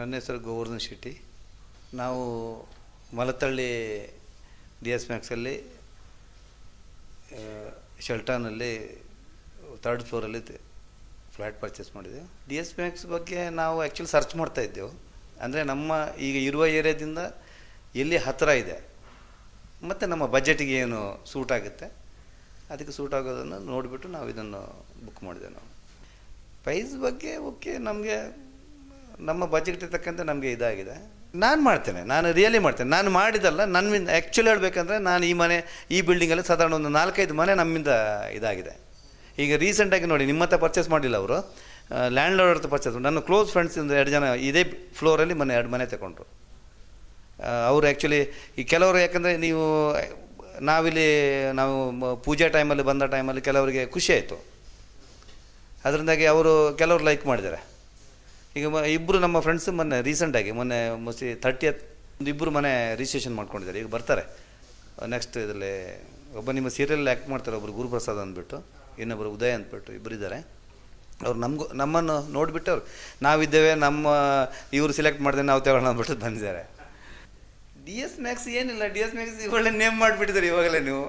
ನನ್ನ ಹೆಸರು ಗೋವರ್ಧನ್ ಶೆಟ್ಟಿ ನಾವು ಮಲತಳ್ಳಿ ಡಿ ಎಸ್ ಮ್ಯಾಕ್ಸಲ್ಲಿ ಶೆಲ್ಟಾನಲ್ಲಿ ತರ್ಡ್ ಫ್ಲೋರಲ್ಲಿ ಫ್ಲ್ಯಾಟ್ ಪರ್ಚೇಸ್ ಮಾಡಿದ್ದೆವು ಡಿ ಎಸ್ ಮ್ಯಾಕ್ಸ್ ಬಗ್ಗೆ ನಾವು ಆ್ಯಕ್ಚುಲಿ ಸರ್ಚ್ ಮಾಡ್ತಾ ಇದ್ದೆವು ಅಂದರೆ ನಮ್ಮ ಈಗ ಇರುವ ಏರಿಯಾದಿಂದ ಎಲ್ಲಿ ಹತ್ತಿರ ಇದೆ ಮತ್ತು ನಮ್ಮ ಬಜೆಟಿಗೆ ಏನು ಸೂಟ್ ಆಗುತ್ತೆ ಅದಕ್ಕೆ ಸೂಟ್ ಆಗೋದನ್ನು ನೋಡಿಬಿಟ್ಟು ನಾವು ಇದನ್ನು ಬುಕ್ ಮಾಡಿದೆವು ನಾವು ಪ್ರೈಸ್ ಬಗ್ಗೆ ಓಕೆ ನಮಗೆ ನಮ್ಮ ಬಜೆಟ್ ಇರ್ತಕ್ಕಂಥ ನಮಗೆ ಇದಾಗಿದೆ ನಾನು ಮಾಡ್ತೇನೆ ನಾನು ರಿಯಲಿ ಮಾಡ್ತೇನೆ ನಾನು ಮಾಡಿದಲ್ಲ ನನ್ನಿಂದ ಆ್ಯಕ್ಚುಲಿ ಹೇಳಬೇಕಂದ್ರೆ ನಾನು ಈ ಮನೆ ಈ ಬಿಲ್ಡಿಂಗಲ್ಲಿ ಸಾಧಾರಣ ಒಂದು ನಾಲ್ಕೈದು ಮನೆ ನಮ್ಮಿಂದ ಇದಾಗಿದೆ ಈಗ ರೀಸೆಂಟಾಗಿ ನೋಡಿ ನಿಮ್ಮ ಹತ್ರ ಪರ್ಚೇಸ್ ಮಾಡಿಲ್ಲ ಅವರು ಲ್ಯಾಂಡ್ ಲೋಡ್ ಹತ್ರ ಪರ್ಚೇಸ್ ನನ್ನ ಕ್ಲೋಸ್ ಫ್ರೆಂಡ್ಸ್ ಎರಡು ಜನ ಇದೇ ಫ್ಲೋರಲ್ಲಿ ಮನೆ ಎರಡು ಮನೆ ತಗೊಂಡ್ರು ಅವರು ಆ್ಯಕ್ಚುಲಿ ಈ ಕೆಲವರು ಯಾಕಂದರೆ ನೀವು ನಾವಿಲ್ಲಿ ನಾವು ಪೂಜೆ ಟೈಮಲ್ಲಿ ಬಂದ ಟೈಮಲ್ಲಿ ಕೆಲವರಿಗೆ ಖುಷಿ ಅದರಿಂದಾಗಿ ಅವರು ಕೆಲವರು ಲೈಕ್ ಮಾಡಿದ್ದಾರೆ ಈಗ ಇಬ್ಬರು ನಮ್ಮ ಫ್ರೆಂಡ್ಸ್ ಮೊನ್ನೆ ರೀಸೆಂಟಾಗಿ ಮೊನ್ನೆ ಮೋಸ್ಟ್ಲಿ ತರ್ಟಿಯತ್ ಒಂದು ಇಬ್ಬರು ಮನೆ ರಿಜಿಸ್ಟ್ರೇಷನ್ ಮಾಡ್ಕೊಂಡಿದ್ದಾರೆ ಈಗ ಬರ್ತಾರೆ ನೆಕ್ಸ್ಟ್ ಇದರಲ್ಲಿ ಒಬ್ಬ ನಿಮ್ಮ ಸೀರಿಯಲ್ ಆ್ಯಕ್ಟ್ ಮಾಡ್ತಾರೆ ಒಬ್ಬರು ಗುರುಪ್ರಸಾದ್ ಅಂದ್ಬಿಟ್ಟು ಇನ್ನೊಬ್ಬರು ಉದಯ್ ಅಂದ್ಬಿಟ್ಟು ಇದ್ದಾರೆ ಅವ್ರು ನಮಗೂ ನಮ್ಮನ್ನು ನೋಡಿಬಿಟ್ಟು ಅವ್ರು ನಾವಿದ್ದೇವೆ ನಮ್ಮ ಇವರು ಸೆಲೆಕ್ಟ್ ಮಾಡಿದೆ ನಾವು ತಗೊಳ್ಳೋಣ ಅಂದ್ಬಿಟ್ಟು ಬಂದಿದ್ದಾರೆ ಡಿ ಎಸ್ ಮ್ಯಾಕ್ಸ್ ಏನಿಲ್ಲ ಡಿ ಎಸ್ ಮ್ಯಾಕ್ಸ್ ಒಳ್ಳೆ ನೇಮ್ ಮಾಡಿಬಿಟ್ಟಿದ್ದಾರೆ ಇವಾಗಲೇ ನೀವು